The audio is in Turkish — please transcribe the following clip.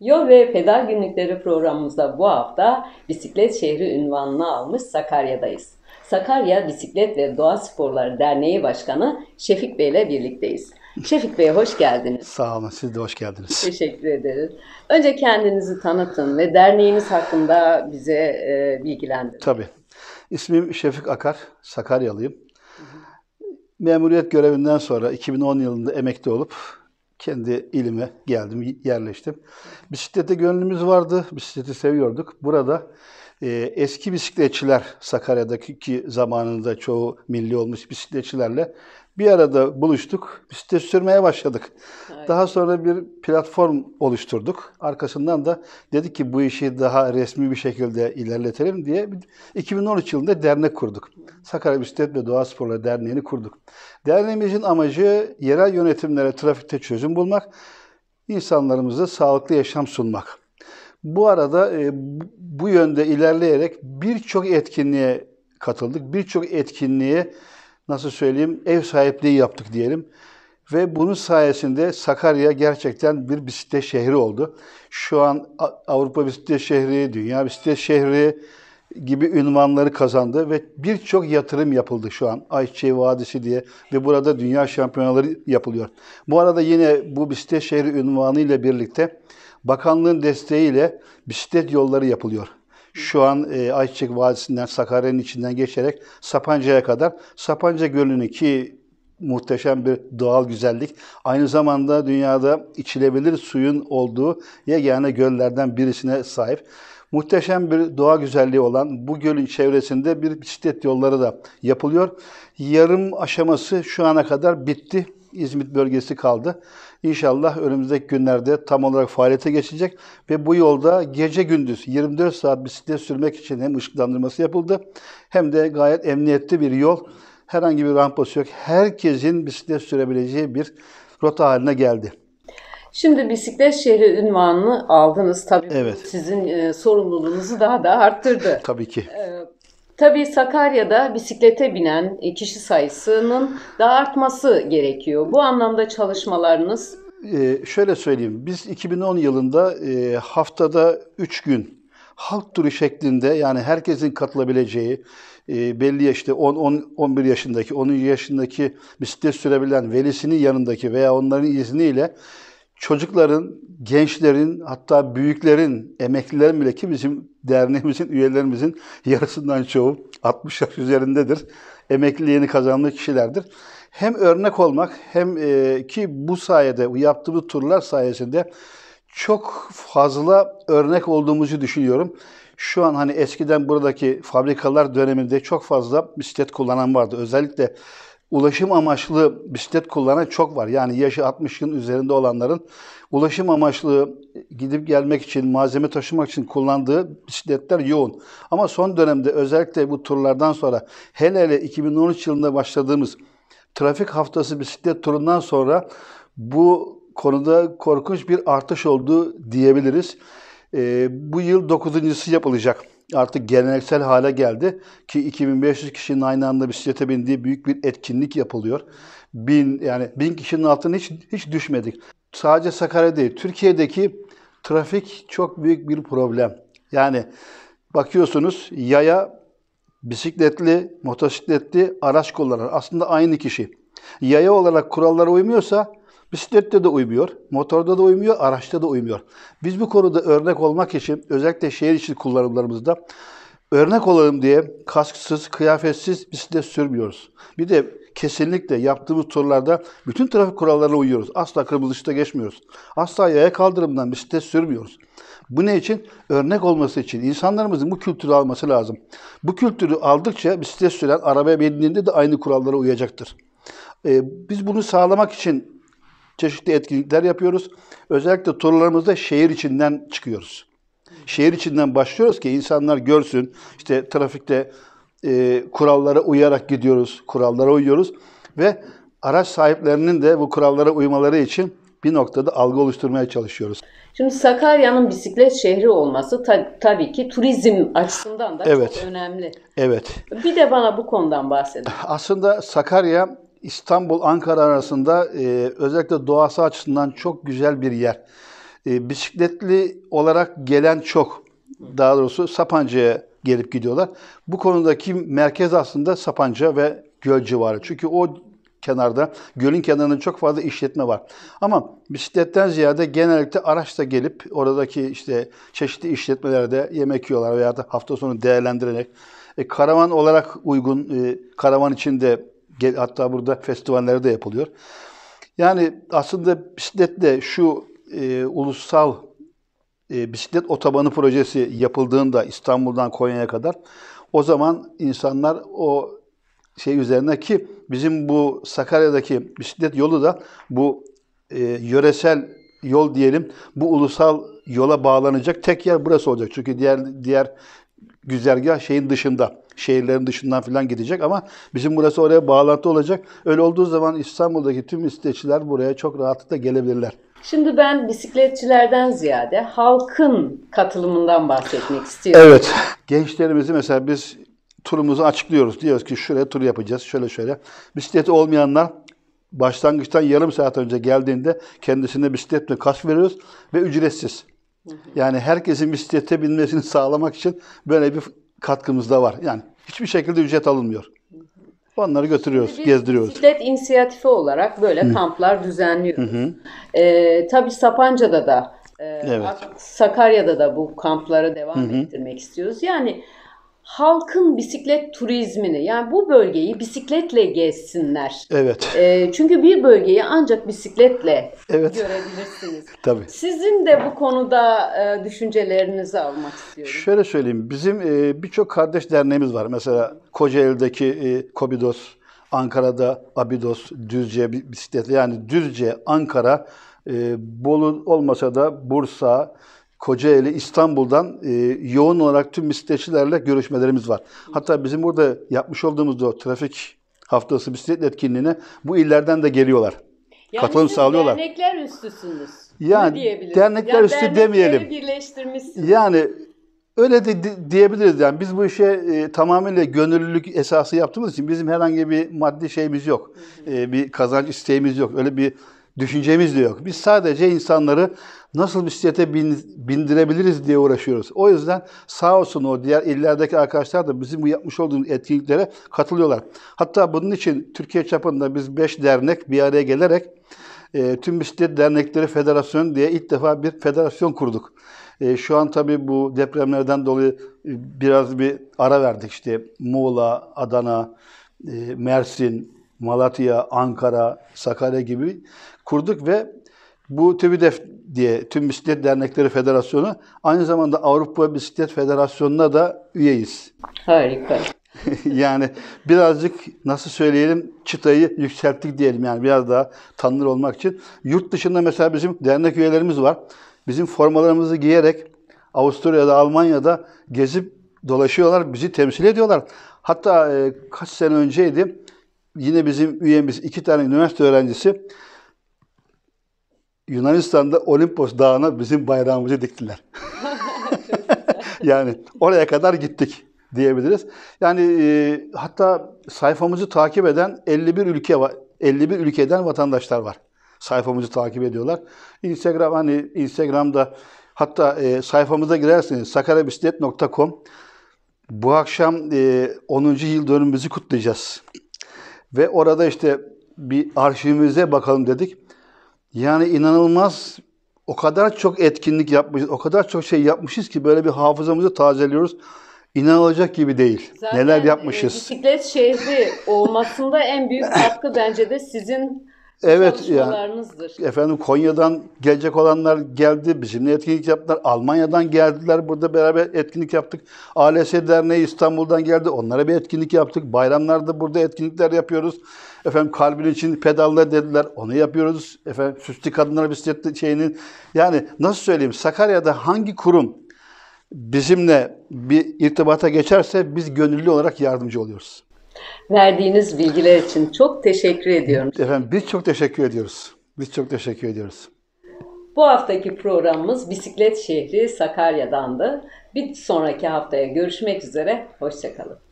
Yo ve Pedal Günlükleri programımızda bu hafta bisiklet şehri ünvanını almış Sakarya'dayız. Sakarya Bisiklet ve Doğa Sporları Derneği Başkanı Şefik Bey ile birlikteyiz. Şefik Bey hoş geldiniz. Sağ olun, siz de hoş geldiniz. Teşekkür ederiz. Önce kendinizi tanıtın ve derneğiniz hakkında bize e, bilgilendirin. Tabii. İsmim Şefik Akar, Sakaryalıyım. Memuriyet görevinden sonra 2010 yılında emekli olup kendi ilime geldim, yerleştim. Bisiklete gönlümüz vardı, bisikleti seviyorduk. Burada e, eski bisikletçiler Sakarya'daki ki zamanında çoğu milli olmuş bisikletçilerle bir arada buluştuk. Bisiklet sürmeye başladık. Aynen. Daha sonra bir platform oluşturduk. Arkasından da dedik ki bu işi daha resmi bir şekilde ilerletelim diye 2013 yılında dernek kurduk. Sakarya Bisiklet ve Doğa Sporları Derneği'ni kurduk. Derneğimizin amacı yerel yönetimlere trafikte çözüm bulmak, insanlarımıza sağlıklı yaşam sunmak. Bu arada e, bu yönde ilerleyerek birçok etkinliğe katıldık. Birçok etkinliğe nasıl söyleyeyim ev sahipliği yaptık diyelim. Ve bunun sayesinde Sakarya gerçekten bir bisiklet şehri oldu. Şu an Avrupa bisiklet şehri, dünya bisiklet şehri gibi ünvanları kazandı ve birçok yatırım yapıldı şu an Ayçiçeği Vadisi diye ve burada dünya şampiyonaları yapılıyor. Bu arada yine bu bisiklet şehri ünvanı ile birlikte Bakanlığın desteğiyle bisiklet yolları yapılıyor. Şu an e, Ayçiçek Vadisi'nden, Sakarya'nın içinden geçerek Sapanca'ya kadar. Sapanca Gölü'nü ki muhteşem bir doğal güzellik. Aynı zamanda dünyada içilebilir suyun olduğu yegane göllerden birisine sahip. Muhteşem bir doğa güzelliği olan bu gölün çevresinde bir bisiklet yolları da yapılıyor. Yarım aşaması şu ana kadar bitti. İzmit bölgesi kaldı. İnşallah önümüzdeki günlerde tam olarak faaliyete geçecek ve bu yolda gece gündüz 24 saat bisiklet sürmek için hem ışıklandırması yapıldı hem de gayet emniyetli bir yol. Herhangi bir rampası yok. Herkesin bisiklet sürebileceği bir rota haline geldi. Şimdi bisiklet şehri ünvanını aldınız tabii. Evet. Sizin e, sorumluluğunuzu daha da arttırdı. tabii ki. E, Tabii Sakarya'da bisiklete binen kişi sayısının da artması gerekiyor. Bu anlamda çalışmalarınız? Ee, şöyle söyleyeyim, biz 2010 yılında e, haftada 3 gün halk turu şeklinde yani herkesin katılabileceği e, belli yaşta 10, 10, 11 yaşındaki, 10. yaşındaki bisiklet sürebilen velisinin yanındaki veya onların izniyle çocukların, gençlerin, hatta büyüklerin, emeklilerin bile ki bizim derneğimizin, üyelerimizin yarısından çoğu 60 yaş üzerindedir. Emekliliğini kazandığı kişilerdir. Hem örnek olmak hem e, ki bu sayede, yaptığımız turlar sayesinde çok fazla örnek olduğumuzu düşünüyorum. Şu an hani eskiden buradaki fabrikalar döneminde çok fazla bisiklet kullanan vardı. Özellikle ulaşım amaçlı bisiklet kullanan çok var. Yani yaşı 60'ın üzerinde olanların ulaşım amaçlı gidip gelmek için, malzeme taşımak için kullandığı bisikletler yoğun. Ama son dönemde özellikle bu turlardan sonra hele hele 2013 yılında başladığımız trafik haftası bisiklet turundan sonra bu konuda korkunç bir artış oldu diyebiliriz. E, bu yıl dokuzuncusu yapılacak artık geleneksel hale geldi ki 2500 kişinin aynı anda bisiklete bindiği büyük bir etkinlik yapılıyor. Bin yani bin kişinin altına hiç hiç düşmedik. Sadece Sakarya değil, Türkiye'deki trafik çok büyük bir problem. Yani bakıyorsunuz yaya bisikletli, motosikletli araç kullanan aslında aynı kişi. Yaya olarak kurallara uymuyorsa Bisiklette de uymuyor, motorda da uymuyor, araçta da uymuyor. Biz bu konuda örnek olmak için özellikle şehir içi kullanımlarımızda örnek olalım diye kasksız, kıyafetsiz bisiklet sürmüyoruz. Bir de kesinlikle yaptığımız turlarda bütün trafik kurallarına uyuyoruz. Asla kırmızı ışıkta geçmiyoruz. Asla yaya kaldırımdan bisiklet sürmüyoruz. Bu ne için? Örnek olması için. İnsanlarımızın bu kültürü alması lazım. Bu kültürü aldıkça bisiklet süren arabaya bindiğinde de aynı kurallara uyacaktır. Ee, biz bunu sağlamak için çeşitli etkinlikler yapıyoruz. Özellikle turlarımızda şehir içinden çıkıyoruz. Şehir içinden başlıyoruz ki insanlar görsün. İşte trafikte e, kurallara uyarak gidiyoruz, kurallara uyuyoruz ve araç sahiplerinin de bu kurallara uymaları için bir noktada algı oluşturmaya çalışıyoruz. Şimdi Sakarya'nın bisiklet şehri olması ta- tabii ki turizm açısından da evet. çok önemli. Evet. Bir de bana bu konudan bahsedin. Aslında Sakarya İstanbul-Ankara arasında e, özellikle doğası açısından çok güzel bir yer. E, bisikletli olarak gelen çok. Daha doğrusu Sapanca'ya gelip gidiyorlar. Bu konudaki merkez aslında Sapanca ve göl civarı. Çünkü o kenarda, gölün kenarında çok fazla işletme var. Ama bisikletten ziyade genellikle araçla gelip oradaki işte çeşitli işletmelerde yemek yiyorlar veya da hafta sonu değerlendirerek e, karavan olarak uygun e, karavan içinde Hatta burada festivaller de yapılıyor. Yani aslında bisikletle şu e, ulusal e, bisiklet otobanı projesi yapıldığında İstanbul'dan Konya'ya kadar o zaman insanlar o şey üzerine ki bizim bu Sakarya'daki bisiklet yolu da bu e, yöresel yol diyelim bu ulusal yola bağlanacak tek yer burası olacak. Çünkü diğer diğer güzergah şeyin dışında, şehirlerin dışından falan gidecek ama bizim burası oraya bağlantı olacak. Öyle olduğu zaman İstanbul'daki tüm isteçiler buraya çok rahatlıkla gelebilirler. Şimdi ben bisikletçilerden ziyade halkın katılımından bahsetmek istiyorum. Evet. Gençlerimizi mesela biz turumuzu açıklıyoruz. Diyoruz ki şuraya tur yapacağız, şöyle şöyle. Bisikleti olmayanlar başlangıçtan yarım saat önce geldiğinde kendisine bisikletle kask veriyoruz ve ücretsiz. Yani herkesin bisiklete binmesini sağlamak için böyle bir katkımız da var. Yani hiçbir şekilde ücret alınmıyor. Onları götürüyoruz, Biz gezdiriyoruz. Bisiklet inisiyatifi olarak böyle Hı. kamplar düzenliyoruz. Hı hı. Ee, tabii Sapanca'da da, e, evet. Sakarya'da da bu kamplara devam hı hı. ettirmek istiyoruz. Yani halkın bisiklet turizmini yani bu bölgeyi bisikletle gezsinler. Evet. E, çünkü bir bölgeyi ancak bisikletle evet. görebilirsiniz. Tabii. Sizin de bu konuda e, düşüncelerinizi almak istiyorum. Şöyle söyleyeyim. Bizim e, birçok kardeş derneğimiz var. Mesela Kocaeli'deki e, Kobidos, Ankara'da Abidos, Düzce bisikletle yani Düzce, Ankara, e, Bolu olmasa da Bursa, Kocaeli, İstanbul'dan e, yoğun olarak tüm bisikletçilerle görüşmelerimiz var. Hatta bizim burada yapmış olduğumuz o trafik haftası bisiklet etkinliğine bu illerden de geliyorlar. Yani katılım siz sağlıyorlar. Dernekler üstüsünüz. Yani dernekler yani üstü demeyelim. Yani öyle de diyebiliriz yani biz bu işe e, tamamıyla gönüllülük esası yaptığımız için bizim herhangi bir maddi şeyimiz yok. Hı hı. E, bir kazanç isteğimiz yok. Öyle bir düşüncemiz de yok. Biz sadece insanları nasıl bisiklete bindirebiliriz diye uğraşıyoruz. O yüzden sağ olsun o diğer illerdeki arkadaşlar da bizim bu yapmış olduğumuz etkinliklere katılıyorlar. Hatta bunun için Türkiye çapında biz 5 dernek bir araya gelerek e, tüm bisiklet dernekleri federasyon diye ilk defa bir federasyon kurduk. E, şu an tabii bu depremlerden dolayı e, biraz bir ara verdik işte Muğla, Adana, e, Mersin, Malatya, Ankara, Sakarya gibi kurduk ve bu TÜBİDEF diye Tüm Bisiklet Dernekleri Federasyonu aynı zamanda Avrupa Bisiklet Federasyonu'na da üyeyiz. Harika. yani birazcık nasıl söyleyelim çıtayı yükselttik diyelim yani biraz daha tanınır olmak için. Yurt dışında mesela bizim dernek üyelerimiz var. Bizim formalarımızı giyerek Avusturya'da, Almanya'da gezip dolaşıyorlar, bizi temsil ediyorlar. Hatta e, kaç sene önceydi yine bizim üyemiz iki tane üniversite öğrencisi Yunanistan'da Olimpos Dağı'na bizim bayrağımızı diktiler. yani oraya kadar gittik diyebiliriz. Yani e, hatta sayfamızı takip eden 51 ülke var. 51 ülkeden vatandaşlar var. Sayfamızı takip ediyorlar. Instagram hani Instagram'da hatta e, sayfamıza girerseniz sakarabisiklet.com bu akşam e, 10. yıl dönümümüzü kutlayacağız. Ve orada işte bir arşivimize bakalım dedik. Yani inanılmaz o kadar çok etkinlik yapmışız, o kadar çok şey yapmışız ki böyle bir hafızamızı tazeliyoruz. İnanılacak gibi değil. Zaten Neler e, yapmışız. E, bisiklet şehri olmasında en büyük katkı bence de sizin Evet yani efendim Konya'dan gelecek olanlar geldi, bizimle etkinlik yaptılar. Almanya'dan geldiler, burada beraber etkinlik yaptık. ALS Derneği İstanbul'dan geldi, onlara bir etkinlik yaptık. Bayramlarda burada etkinlikler yapıyoruz. Efendim kalbin için pedalla dediler, onu yapıyoruz. Efendim süslü kadınlara bisiklet şeyinin yani nasıl söyleyeyim Sakarya'da hangi kurum bizimle bir irtibata geçerse biz gönüllü olarak yardımcı oluyoruz. Verdiğiniz bilgiler için çok teşekkür ediyorum. Efendim biz çok teşekkür ediyoruz. Biz çok teşekkür ediyoruz. Bu haftaki programımız Bisiklet Şehri Sakarya'dandı. Bir sonraki haftaya görüşmek üzere. Hoşçakalın.